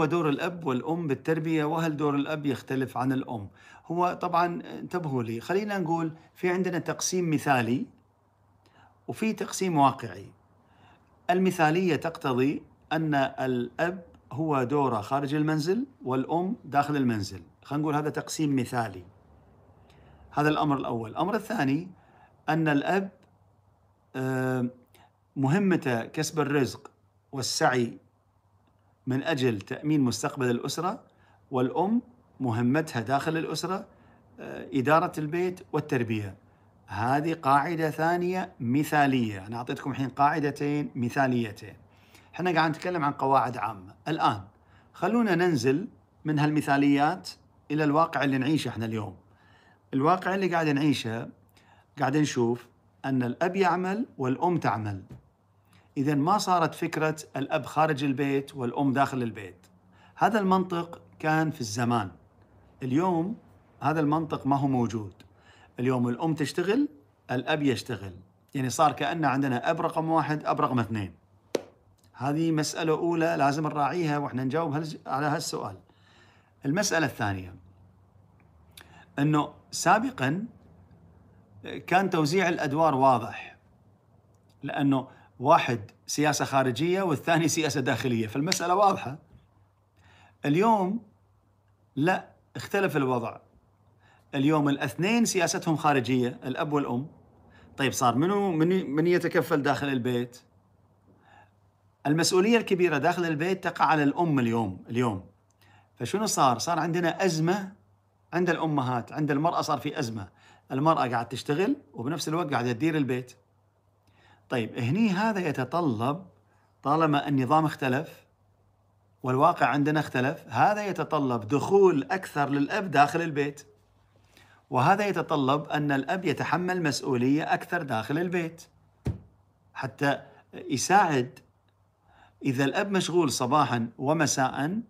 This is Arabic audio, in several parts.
هو دور الأب والأم بالتربية وهل دور الأب يختلف عن الأم هو طبعا انتبهوا لي خلينا نقول في عندنا تقسيم مثالي وفي تقسيم واقعي المثالية تقتضي أن الأب هو دوره خارج المنزل والأم داخل المنزل خلينا نقول هذا تقسيم مثالي هذا الأمر الأول الأمر الثاني أن الأب آه، مهمته كسب الرزق والسعي من أجل تأمين مستقبل الأسرة والأم مهمتها داخل الأسرة آه، إدارة البيت والتربية هذه قاعدة ثانية مثالية أنا أعطيتكم الحين قاعدتين مثاليتين احنا قاعد نتكلم عن قواعد عامة الآن خلونا ننزل من هالمثاليات إلى الواقع اللي نعيشه احنا اليوم الواقع اللي قاعد نعيشه قاعد نشوف أن الأب يعمل والأم تعمل إذا ما صارت فكرة الأب خارج البيت والأم داخل البيت هذا المنطق كان في الزمان اليوم هذا المنطق ما هو موجود اليوم الأم تشتغل الأب يشتغل يعني صار كأن عندنا أب رقم واحد أب رقم اثنين هذه مسألة أولى لازم نراعيها وإحنا نجاوب على هالسؤال المسألة الثانية أنه سابقا كان توزيع الأدوار واضح لأنه واحد سياسه خارجيه والثاني سياسه داخليه فالمساله واضحه اليوم لا اختلف الوضع اليوم الاثنين سياستهم خارجيه الاب والام طيب صار منو من, من يتكفل داخل البيت المسؤوليه الكبيره داخل البيت تقع على الام اليوم اليوم فشنو صار صار عندنا ازمه عند الامهات عند المراه صار في ازمه المراه قاعد تشتغل وبنفس الوقت قاعده تدير البيت طيب هني هذا يتطلب طالما النظام اختلف والواقع عندنا اختلف هذا يتطلب دخول أكثر للأب داخل البيت وهذا يتطلب أن الأب يتحمل مسؤولية أكثر داخل البيت حتى يساعد إذا الأب مشغول صباحا ومساء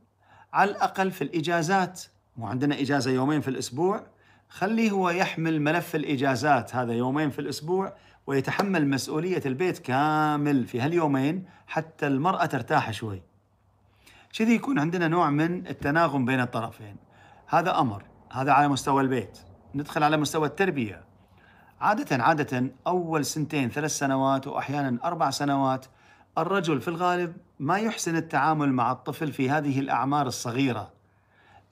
على الأقل في الإجازات وعندنا إجازة يومين في الأسبوع خليه هو يحمل ملف الإجازات هذا يومين في الأسبوع ويتحمل مسؤولية البيت كامل في هاليومين حتى المرأة ترتاح شوي كذي يكون عندنا نوع من التناغم بين الطرفين هذا أمر هذا على مستوى البيت ندخل على مستوى التربية عادة عادة أول سنتين ثلاث سنوات وأحيانا أربع سنوات الرجل في الغالب ما يحسن التعامل مع الطفل في هذه الأعمار الصغيرة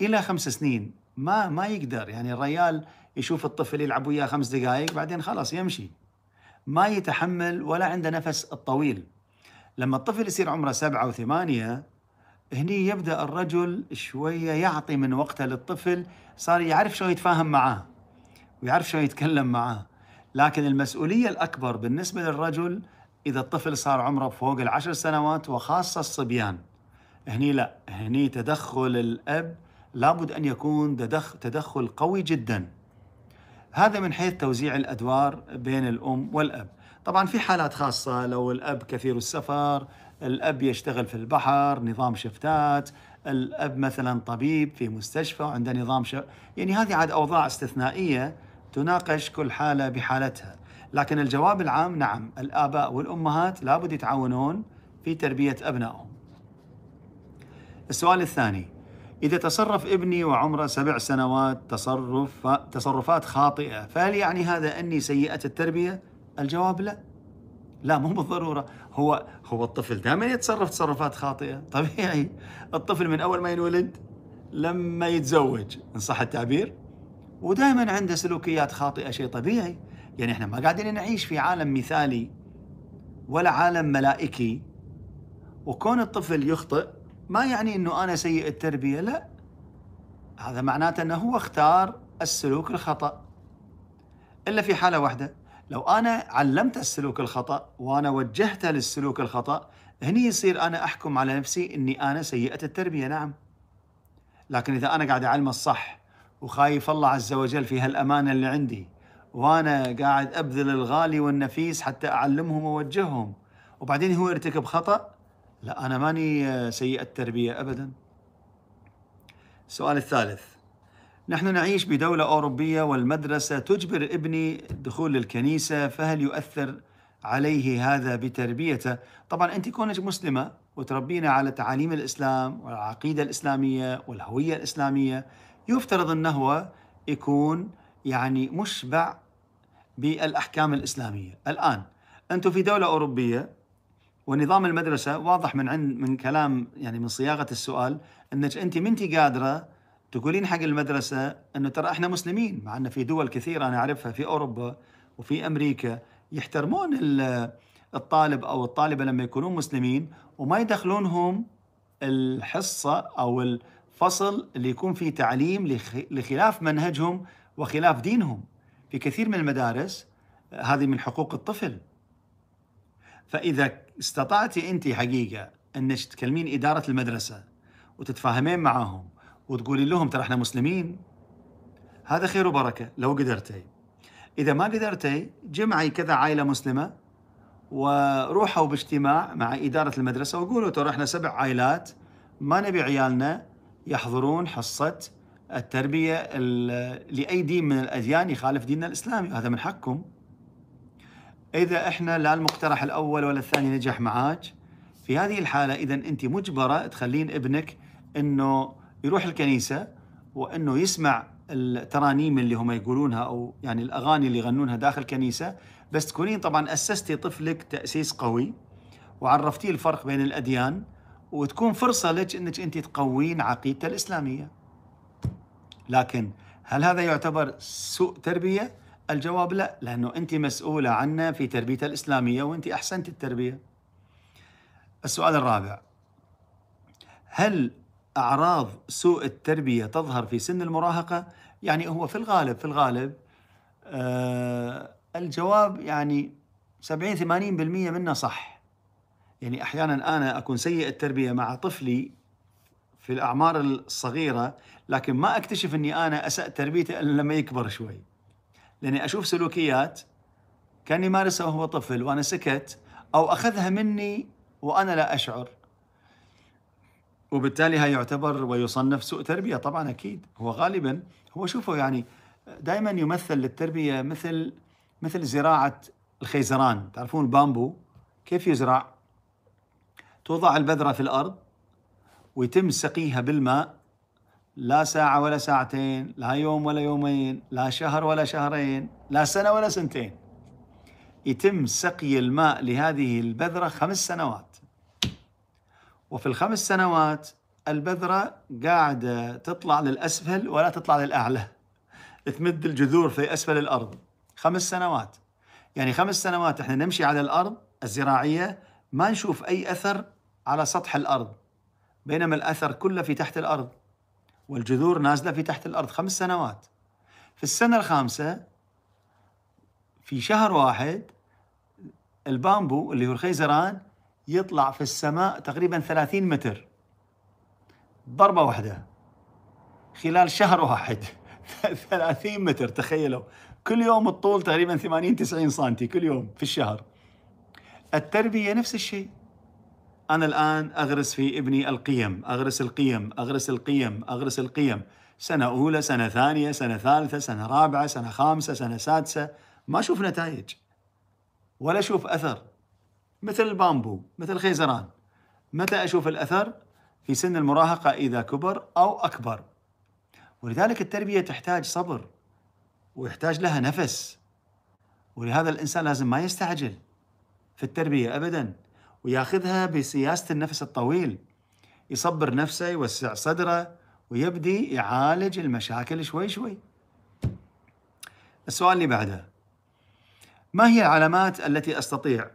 إلى خمس سنين ما ما يقدر يعني الريال يشوف الطفل يلعب وياه خمس دقائق بعدين خلاص يمشي ما يتحمل ولا عنده نفس الطويل لما الطفل يصير عمره سبعة وثمانية هني يبدأ الرجل شوية يعطي من وقته للطفل صار يعرف شلون يتفاهم معاه ويعرف شلون يتكلم معاه لكن المسؤولية الأكبر بالنسبة للرجل إذا الطفل صار عمره فوق العشر سنوات وخاصة الصبيان هني لا هني تدخل الأب لابد أن يكون تدخل قوي جداً هذا من حيث توزيع الادوار بين الام والاب طبعا في حالات خاصه لو الاب كثير السفر الاب يشتغل في البحر نظام شفتات الاب مثلا طبيب في مستشفى عنده نظام ش... يعني هذه عاد اوضاع استثنائيه تناقش كل حاله بحالتها لكن الجواب العام نعم الاباء والامهات لابد يتعاونون في تربيه ابنائهم السؤال الثاني إذا تصرف ابني وعمره سبع سنوات تصرف تصرفات خاطئة فهل يعني هذا أني سيئة التربية؟ الجواب لا لا مو بالضرورة هو هو الطفل دائما يتصرف تصرفات خاطئة طبيعي الطفل من أول ما ينولد لما يتزوج إن صح التعبير ودائما عنده سلوكيات خاطئة شيء طبيعي يعني احنا ما قاعدين نعيش في عالم مثالي ولا عالم ملائكي وكون الطفل يخطئ ما يعني انه انا سيء التربيه لا هذا معناته انه هو اختار السلوك الخطا الا في حاله واحده لو انا علمت السلوك الخطا وانا وجهته للسلوك الخطا هني يصير انا احكم على نفسي اني انا سيئه التربيه نعم لكن اذا انا قاعد اعلمه الصح وخايف الله عز وجل في هالامانه اللي عندي وانا قاعد ابذل الغالي والنفيس حتى اعلمهم واوجههم وبعدين هو يرتكب خطأ لا أنا ماني آه، سيء التربية أبدا السؤال الثالث نحن نعيش بدولة أوروبية والمدرسة تجبر ابني دخول الكنيسة فهل يؤثر عليه هذا بتربيته طبعا أنت كونك مسلمة وتربينا على تعاليم الإسلام والعقيدة الإسلامية والهوية الإسلامية يفترض أنه هو يكون يعني مشبع بالأحكام الإسلامية الآن أنتم في دولة أوروبية ونظام المدرسه واضح من عند من كلام يعني من صياغه السؤال انك انت ما انت قادره تقولين حق المدرسه انه ترى احنا مسلمين مع ان في دول كثيره انا اعرفها في اوروبا وفي امريكا يحترمون الطالب او الطالبه لما يكونون مسلمين وما يدخلونهم الحصه او الفصل اللي يكون فيه تعليم لخلاف منهجهم وخلاف دينهم في كثير من المدارس هذه من حقوق الطفل فاذا استطعتي انت حقيقه انك تكلمين اداره المدرسه وتتفاهمين معاهم وتقولي لهم ترى احنا مسلمين هذا خير وبركه لو قدرتي اذا ما قدرتي جمعي كذا عائله مسلمه وروحوا باجتماع مع اداره المدرسه وقولوا ترى احنا سبع عائلات ما نبي عيالنا يحضرون حصه التربيه لاي دين من الاديان يخالف ديننا الاسلامي وهذا من حقكم إذا إحنا لا المقترح الأول ولا الثاني نجح معاك في هذه الحالة إذا أنت مجبرة تخلين ابنك أنه يروح الكنيسة وأنه يسمع الترانيم اللي هم يقولونها أو يعني الأغاني اللي يغنونها داخل الكنيسة بس تكونين طبعا أسستي طفلك تأسيس قوي وعرفتيه الفرق بين الأديان وتكون فرصة لك أنك أنت تقوين عقيدته الإسلامية لكن هل هذا يعتبر سوء تربيه الجواب لا لأنه أنت مسؤولة عنا في تربية الإسلامية وأنت أحسنت التربية السؤال الرابع هل أعراض سوء التربية تظهر في سن المراهقة؟ يعني هو في الغالب في الغالب آه الجواب يعني 70 80% منه صح يعني أحيانا أنا أكون سيء التربية مع طفلي في الأعمار الصغيرة لكن ما أكتشف أني أنا أسأت تربيته إلا لما يكبر شوي لاني اشوف سلوكيات كان يمارسها وهو طفل وانا سكت او اخذها مني وانا لا اشعر وبالتالي هاي يعتبر ويصنف سوء تربيه طبعا اكيد هو غالبا هو شوفوا يعني دائما يمثل للتربيه مثل مثل زراعه الخيزران تعرفون البامبو كيف يزرع توضع البذره في الارض ويتم سقيها بالماء لا ساعة ولا ساعتين لا يوم ولا يومين لا شهر ولا شهرين لا سنة ولا سنتين يتم سقي الماء لهذه البذرة خمس سنوات وفي الخمس سنوات البذرة قاعدة تطلع للأسفل ولا تطلع للأعلى تمد الجذور في أسفل الأرض خمس سنوات يعني خمس سنوات احنا نمشي على الأرض الزراعية ما نشوف أي أثر على سطح الأرض بينما الأثر كله في تحت الأرض والجذور نازله في تحت الارض خمس سنوات في السنه الخامسه في شهر واحد البامبو اللي هو الخيزران يطلع في السماء تقريبا 30 متر ضربه واحده خلال شهر واحد 30 متر تخيلوا كل يوم الطول تقريبا 80 90 سم كل يوم في الشهر التربيه نفس الشيء أنا الآن أغرس في ابني القيم أغرس القيم أغرس القيم أغرس القيم سنة أولى سنة ثانية سنة ثالثة سنة رابعة سنة خامسة سنة سادسة ما أشوف نتائج ولا أشوف أثر مثل البامبو مثل الخيزران متى أشوف الأثر؟ في سن المراهقة إذا كبر أو أكبر ولذلك التربية تحتاج صبر ويحتاج لها نفس ولهذا الإنسان لازم ما يستعجل في التربية أبداً وياخذها بسياسة النفس الطويل يصبر نفسه يوسع صدره ويبدي يعالج المشاكل شوي شوي السؤال اللي بعده ما هي العلامات التي أستطيع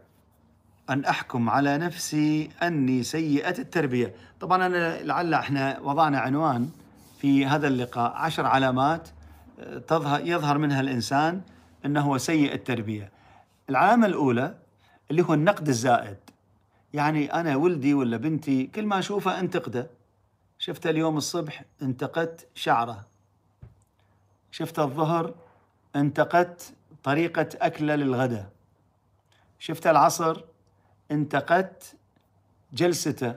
أن أحكم على نفسي أني سيئة التربية طبعا أنا لعل إحنا وضعنا عنوان في هذا اللقاء عشر علامات آه، تظهر يظهر منها الإنسان أنه هو سيء التربية العلامة الأولى اللي هو النقد الزائد يعني أنا ولدي ولا بنتي كل ما أشوفه أنتقده شفته اليوم الصبح انتقدت شعره شفته الظهر انتقدت طريقة أكله للغداء شفته العصر انتقدت جلسته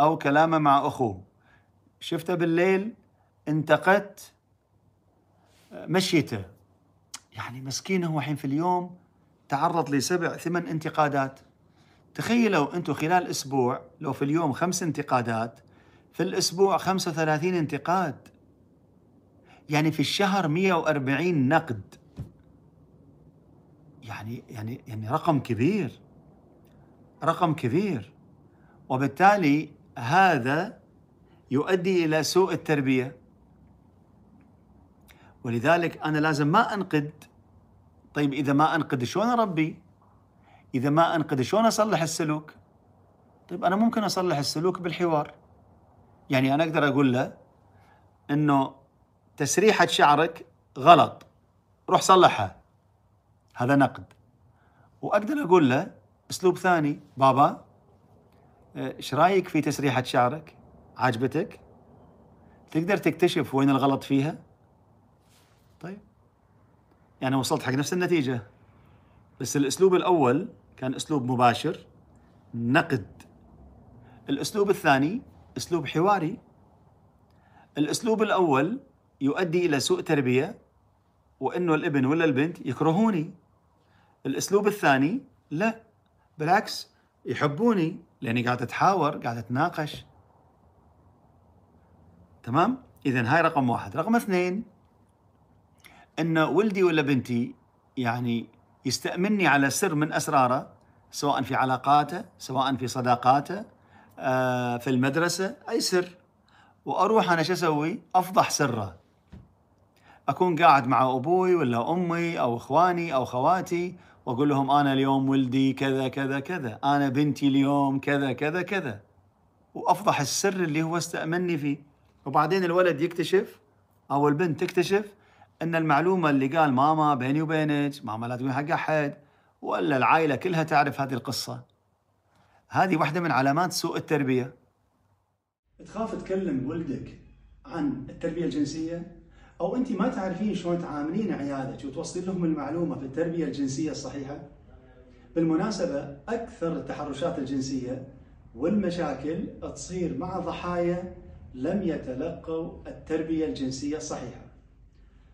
أو كلامه مع أخوه شفته بالليل انتقدت مشيته يعني مسكينه هو الحين في اليوم تعرض لسبع ثمان انتقادات تخيلوا انتم خلال اسبوع لو في اليوم خمس انتقادات في الاسبوع 35 انتقاد يعني في الشهر 140 نقد يعني يعني يعني رقم كبير رقم كبير وبالتالي هذا يؤدي الى سوء التربيه ولذلك انا لازم ما انقد طيب اذا ما انقد شلون اربي؟ اذا ما انقذ شلون اصلح السلوك؟ طيب انا ممكن اصلح السلوك بالحوار يعني انا اقدر اقول له انه تسريحه شعرك غلط روح صلحها هذا نقد واقدر اقول له اسلوب ثاني بابا آه، ايش رايك في تسريحه شعرك؟ عجبتك؟ تقدر تكتشف وين الغلط فيها؟ طيب يعني وصلت حق نفس النتيجه بس الاسلوب الاول كان اسلوب مباشر نقد الاسلوب الثاني اسلوب حواري الاسلوب الاول يؤدي الى سوء تربيه وانه الابن ولا البنت يكرهوني الاسلوب الثاني لا بالعكس يحبوني لاني قاعد اتحاور قاعد اتناقش تمام اذا هاي رقم واحد رقم اثنين ان ولدي ولا بنتي يعني يستأمني على سر من أسراره سواء في علاقاته سواء في صداقاته آه، في المدرسة أي سر وأروح أنا شو أسوي أفضح سره أكون قاعد مع أبوي ولا أمي أو إخواني أو خواتي وأقول لهم أنا اليوم ولدي كذا كذا كذا أنا بنتي اليوم كذا كذا كذا وأفضح السر اللي هو استأمني فيه وبعدين الولد يكتشف أو البنت تكتشف ان المعلومه اللي قال ماما بيني وبينك ماما لا تقول حق احد ولا العائله كلها تعرف هذه القصه هذه واحده من علامات سوء التربيه تخاف تكلم ولدك عن التربيه الجنسيه او انت ما تعرفين شلون تعاملين عيالك وتوصلين لهم المعلومه في التربيه الجنسيه الصحيحه بالمناسبه اكثر التحرشات الجنسيه والمشاكل تصير مع ضحايا لم يتلقوا التربيه الجنسيه الصحيحه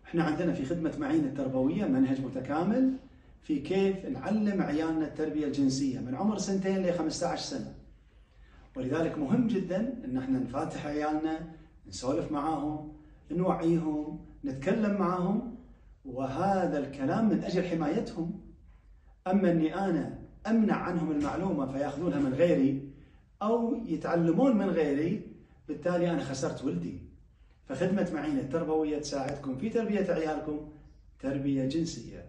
احنا عندنا في خدمة معين التربوية منهج متكامل في كيف نعلم عيالنا التربية الجنسية من عمر سنتين ل 15 سنة ولذلك مهم جدا ان احنا نفاتح عيالنا نسولف معاهم نوعيهم نتكلم معاهم وهذا الكلام من اجل حمايتهم اما اني انا امنع عنهم المعلومه فياخذونها من غيري او يتعلمون من غيري بالتالي انا خسرت ولدي فخدمة معينة تربوية تساعدكم في تربية عيالكم تربية جنسية